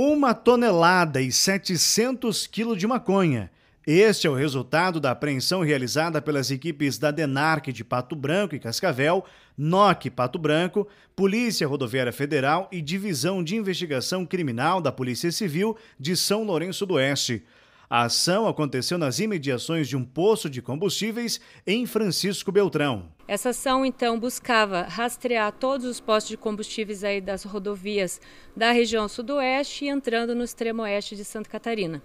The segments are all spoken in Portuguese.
uma tonelada e 700 quilos de maconha. Este é o resultado da apreensão realizada pelas equipes da DENARC de Pato Branco e Cascavel, NOC Pato Branco, Polícia Rodoviária Federal e Divisão de Investigação Criminal da Polícia Civil de São Lourenço do Oeste. A ação aconteceu nas imediações de um poço de combustíveis em Francisco Beltrão. Essa ação então buscava rastrear todos os postos de combustíveis aí das rodovias da região sudoeste e entrando no extremo oeste de Santa Catarina.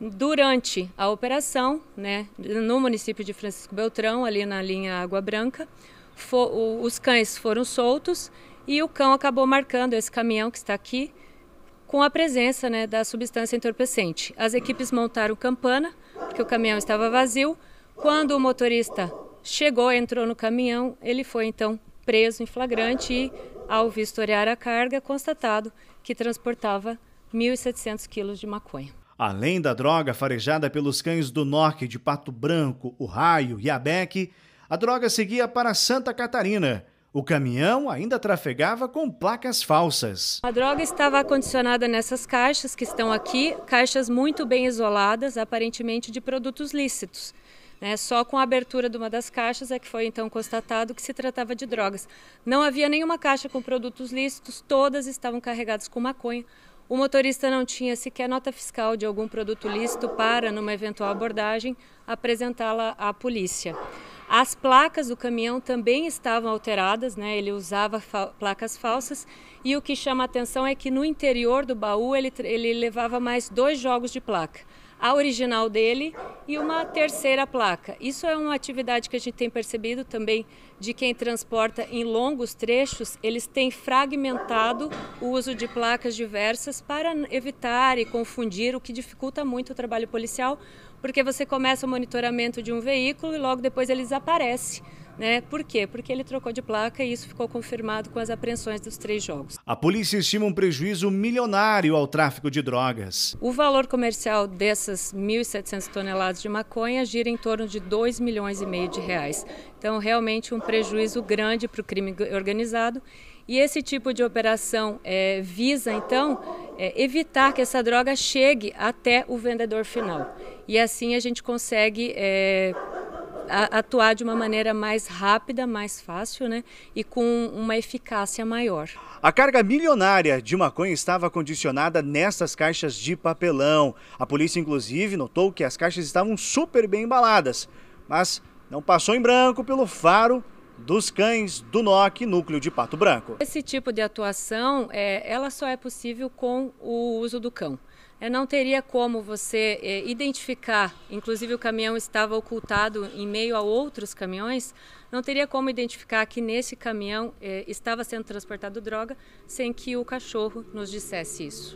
Durante a operação, né, no município de Francisco Beltrão, ali na linha Água Branca, for, os cães foram soltos e o cão acabou marcando esse caminhão que está aqui com a presença né, da substância entorpecente. As equipes montaram campana, porque o caminhão estava vazio. Quando o motorista chegou, entrou no caminhão, ele foi então preso em flagrante e, ao vistoriar a carga, constatado que transportava 1.700 quilos de maconha. Além da droga farejada pelos cães do NOC de Pato Branco, o Raio e a Beck, a droga seguia para Santa Catarina o caminhão ainda trafegava com placas falsas. A droga estava acondicionada nessas caixas que estão aqui, caixas muito bem isoladas, aparentemente de produtos lícitos. Né? Só com a abertura de uma das caixas é que foi então constatado que se tratava de drogas. Não havia nenhuma caixa com produtos lícitos, todas estavam carregadas com maconha. O motorista não tinha sequer nota fiscal de algum produto lícito para, numa eventual abordagem, apresentá-la à polícia. As placas do caminhão também estavam alteradas, né? ele usava fa placas falsas. E o que chama atenção é que no interior do baú ele, ele levava mais dois jogos de placa a original dele e uma terceira placa. Isso é uma atividade que a gente tem percebido também de quem transporta em longos trechos, eles têm fragmentado o uso de placas diversas para evitar e confundir, o que dificulta muito o trabalho policial, porque você começa o monitoramento de um veículo e logo depois ele desaparece. Né? Por quê? Porque ele trocou de placa e isso ficou confirmado com as apreensões dos três jogos. A polícia estima um prejuízo milionário ao tráfico de drogas. O valor comercial dessas 1.700 toneladas de maconha gira em torno de 2 milhões e meio de reais. Então, realmente um prejuízo grande para o crime organizado. E esse tipo de operação é, visa, então, é, evitar que essa droga chegue até o vendedor final. E assim a gente consegue é, atuar de uma maneira mais rápida, mais fácil né? e com uma eficácia maior. A carga milionária de maconha estava condicionada nessas caixas de papelão. A polícia, inclusive, notou que as caixas estavam super bem embaladas, mas não passou em branco pelo faro dos cães do NOC, Núcleo de Pato Branco. Esse tipo de atuação, é, ela só é possível com o uso do cão é, não teria como você é, identificar, inclusive o caminhão estava ocultado em meio a outros caminhões, não teria como identificar que nesse caminhão é, estava sendo transportado droga sem que o cachorro nos dissesse isso.